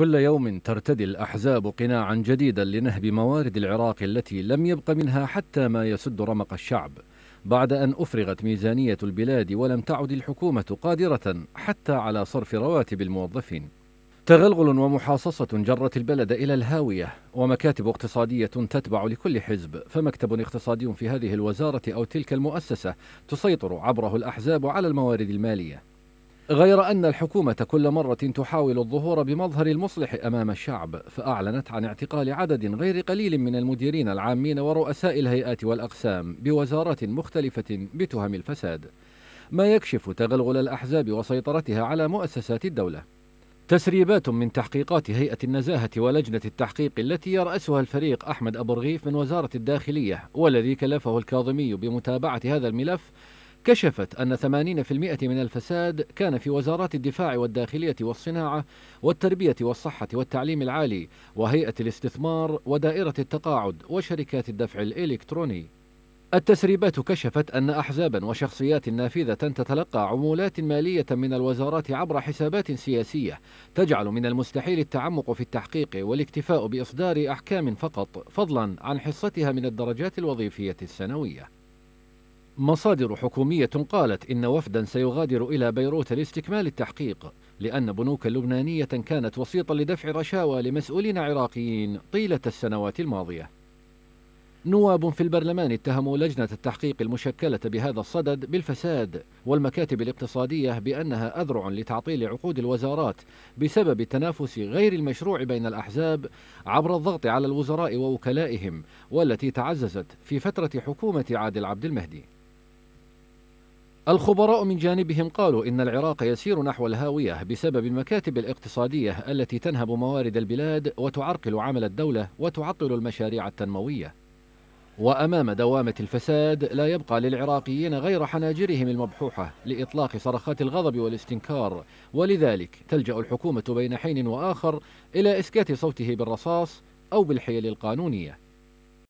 كل يوم ترتدي الأحزاب قناعا جديدا لنهب موارد العراق التي لم يبق منها حتى ما يسد رمق الشعب بعد أن أفرغت ميزانية البلاد ولم تعد الحكومة قادرة حتى على صرف رواتب الموظفين تغلغل ومحاصصة جرت البلد إلى الهاوية ومكاتب اقتصادية تتبع لكل حزب فمكتب اقتصادي في هذه الوزارة أو تلك المؤسسة تسيطر عبره الأحزاب على الموارد المالية غير أن الحكومة كل مرة تحاول الظهور بمظهر المصلح أمام الشعب فأعلنت عن اعتقال عدد غير قليل من المديرين العامين ورؤساء الهيئات والأقسام بوزارات مختلفة بتهم الفساد ما يكشف تغلغل الأحزاب وسيطرتها على مؤسسات الدولة تسريبات من تحقيقات هيئة النزاهة ولجنة التحقيق التي يرأسها الفريق أحمد أبو رغيف من وزارة الداخلية والذي كلفه الكاظمي بمتابعة هذا الملف كشفت أن 80% من الفساد كان في وزارات الدفاع والداخلية والصناعة والتربية والصحة والتعليم العالي وهيئة الاستثمار ودائرة التقاعد وشركات الدفع الإلكتروني التسريبات كشفت أن أحزابا وشخصيات نافذة تتلقى عمولات مالية من الوزارات عبر حسابات سياسية تجعل من المستحيل التعمق في التحقيق والاكتفاء بإصدار أحكام فقط فضلا عن حصتها من الدرجات الوظيفية السنوية مصادر حكومية قالت إن وفدا سيغادر إلى بيروت لاستكمال التحقيق لأن بنوكا لبنانية كانت وسيطا لدفع رشاوى لمسؤولين عراقيين طيلة السنوات الماضية نواب في البرلمان اتهموا لجنة التحقيق المشكلة بهذا الصدد بالفساد والمكاتب الاقتصادية بأنها أذرع لتعطيل عقود الوزارات بسبب التنافس غير المشروع بين الأحزاب عبر الضغط على الوزراء ووكلائهم والتي تعززت في فترة حكومة عادل عبد المهدي الخبراء من جانبهم قالوا إن العراق يسير نحو الهاوية بسبب المكاتب الاقتصادية التي تنهب موارد البلاد وتعرقل عمل الدولة وتعطل المشاريع التنموية وأمام دوامة الفساد لا يبقى للعراقيين غير حناجرهم المبحوحة لإطلاق صرخات الغضب والاستنكار ولذلك تلجأ الحكومة بين حين وآخر إلى إسكات صوته بالرصاص أو بالحيل القانونية